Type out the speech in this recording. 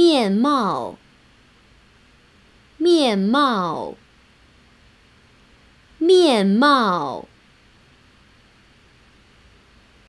面貌，面貌，面貌。